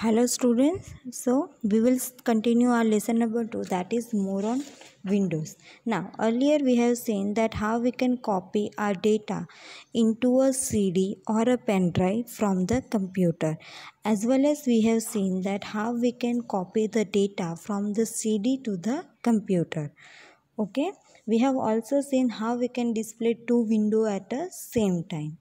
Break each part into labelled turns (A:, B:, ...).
A: Hello students, so we will continue our lesson number 2 that is more on windows. Now earlier we have seen that how we can copy our data into a CD or a pen drive from the computer as well as we have seen that how we can copy the data from the CD to the computer. Okay, we have also seen how we can display two window at the same time.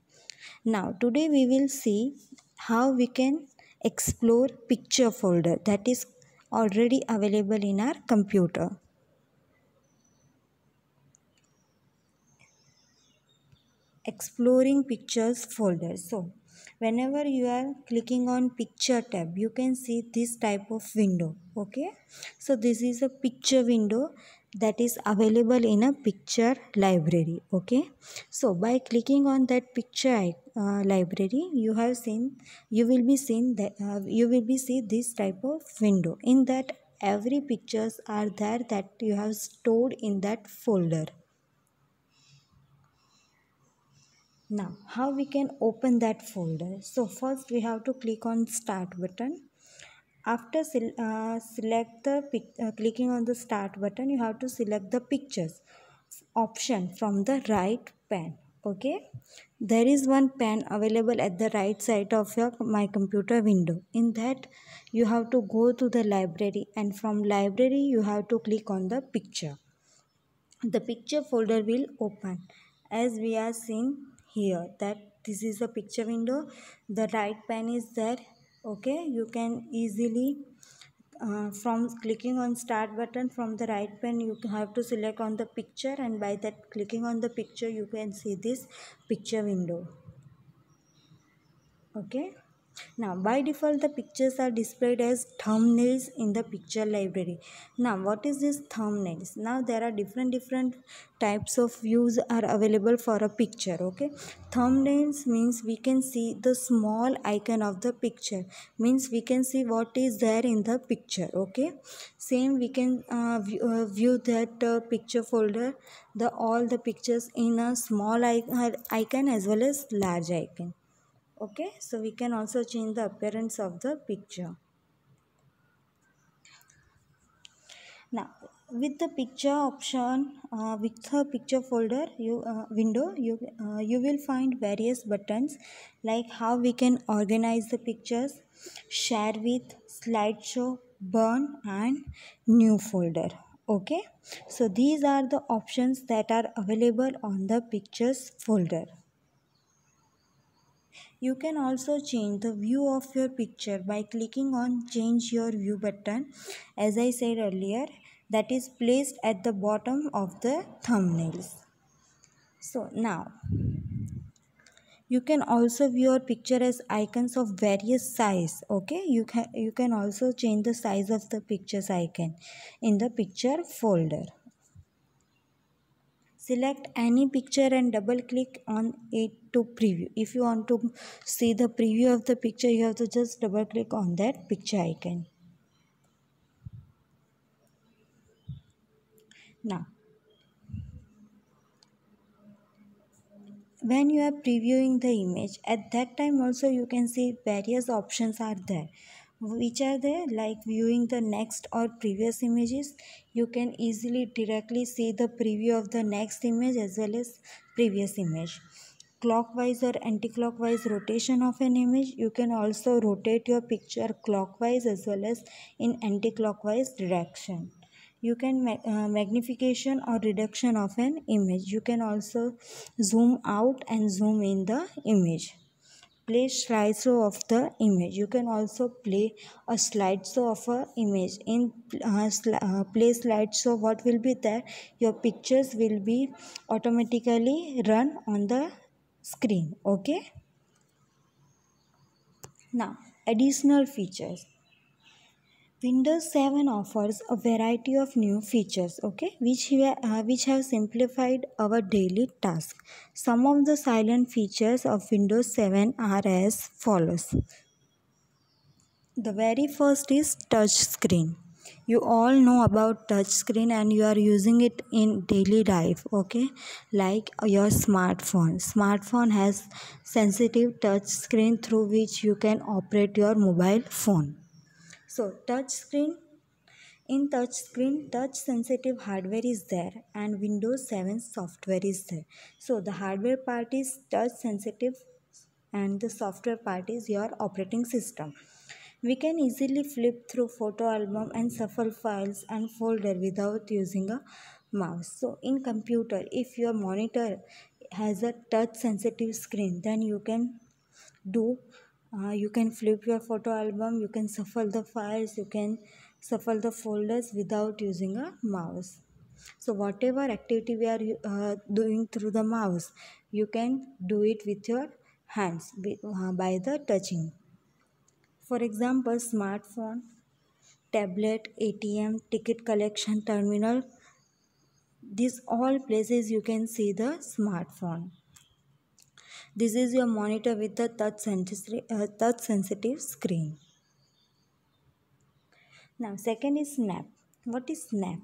A: Now today we will see how we can explore picture folder that is already available in our computer. Exploring pictures folder. So whenever you are clicking on picture tab you can see this type of window. Okay. So this is a picture window that is available in a picture library. Okay. So by clicking on that picture uh, library you have seen you will be seen that uh, you will be see this type of window in that every pictures are there that you have stored in that folder now how we can open that folder so first we have to click on start button after uh, select the pic uh, clicking on the start button you have to select the pictures option from the right pane okay there is one pen available at the right side of your my computer window in that you have to go to the library and from library you have to click on the picture the picture folder will open as we are seeing here that this is the picture window the right pen is there okay you can easily uh, from clicking on start button from the right pane you have to select on the picture and by that clicking on the picture you can see this picture window okay now by default the pictures are displayed as thumbnails in the picture library. Now what is this thumbnails? Now there are different different types of views are available for a picture okay. Thumbnails means we can see the small icon of the picture means we can see what is there in the picture okay. Same we can uh, view, uh, view that uh, picture folder the all the pictures in a small uh, icon as well as large icon okay so we can also change the appearance of the picture now with the picture option uh, with the picture folder you uh, window you uh, you will find various buttons like how we can organize the pictures share with slideshow burn and new folder okay so these are the options that are available on the pictures folder you can also change the view of your picture by clicking on change your view button as I said earlier that is placed at the bottom of the thumbnails. So now you can also view your picture as icons of various size okay you can you can also change the size of the pictures icon in the picture folder select any picture and double click on it to preview if you want to see the preview of the picture you have to just double click on that picture icon now when you are previewing the image at that time also you can see various options are there which are there like viewing the next or previous images you can easily directly see the preview of the next image as well as previous image clockwise or anti-clockwise rotation of an image you can also rotate your picture clockwise as well as in anti-clockwise direction you can ma uh, magnification or reduction of an image you can also zoom out and zoom in the image play slideshow of the image you can also play a slideshow of a image in uh, uh, play slideshow what will be there your pictures will be automatically run on the screen okay now additional features Windows 7 offers a variety of new features, okay, which, uh, which have simplified our daily task. Some of the silent features of Windows 7 are as follows. The very first is touch screen. You all know about touch screen and you are using it in daily life, okay? Like your smartphone. Smartphone has sensitive touch screen through which you can operate your mobile phone so touch screen. In touch screen, touch sensitive hardware is there and Windows 7 software is there. So the hardware part is touch sensitive and the software part is your operating system. We can easily flip through photo album and shuffle files and folder without using a mouse. So in computer, if your monitor has a touch sensitive screen, then you can do uh, you can flip your photo album you can shuffle the files you can shuffle the folders without using a mouse so whatever activity we are uh, doing through the mouse you can do it with your hands uh, by the touching for example smartphone tablet atm ticket collection terminal these all places you can see the smartphone this is your monitor with the touch, sensitive, uh, touch sensitive screen. Now second is snap. What is snap?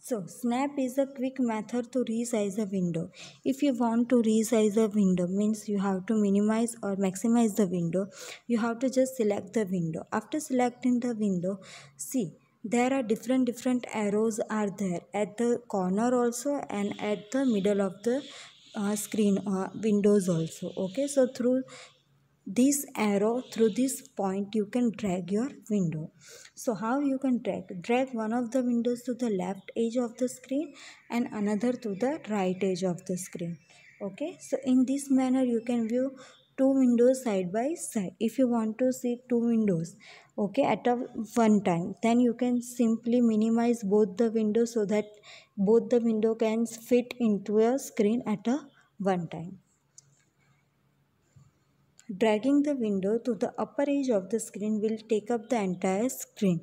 A: So snap is a quick method to resize a window. If you want to resize a window means you have to minimize or maximize the window. You have to just select the window. After selecting the window, see there are different different arrows are there at the corner also and at the middle of the uh, screen uh, windows also okay so through this arrow through this point you can drag your window so how you can drag drag one of the windows to the left edge of the screen and another to the right edge of the screen okay so in this manner you can view two windows side by side if you want to see two windows okay at a one time then you can simply minimize both the windows so that both the window can fit into your screen at a one time dragging the window to the upper edge of the screen will take up the entire screen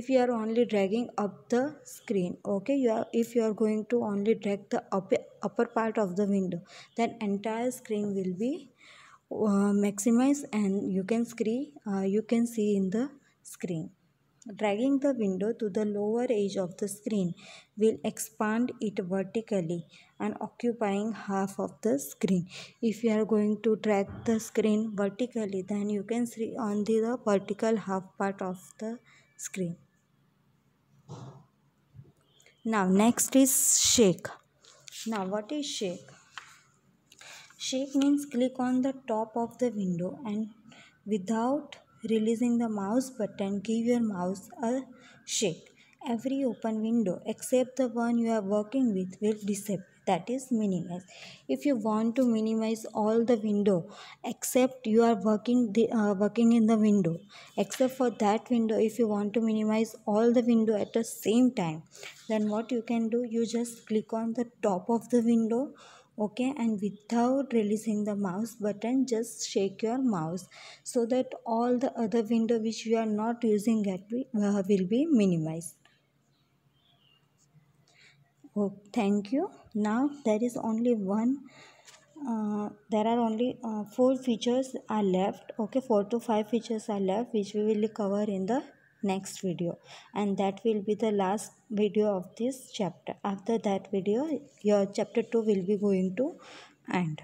A: if you are only dragging up the screen okay you are if you are going to only drag the upper, upper part of the window then entire screen will be uh, maximized and you can screen uh, you can see in the screen. Dragging the window to the lower edge of the screen will expand it vertically and occupying half of the screen. If you are going to drag the screen vertically then you can see only the vertical half part of the screen. Now next is shake. Now what is shake? Shake means click on the top of the window and without releasing the mouse button give your mouse a shake every open window except the one you are working with will disappear that is minimize if you want to minimize all the window except you are working the uh, working in the window except for that window if you want to minimize all the window at the same time then what you can do you just click on the top of the window okay and without releasing the mouse button just shake your mouse so that all the other window which you are not using at uh, will be minimized oh thank you now there is only one uh, there are only uh, four features are left okay four to five features are left which we will cover in the next video and that will be the last video of this chapter after that video your chapter 2 will be going to end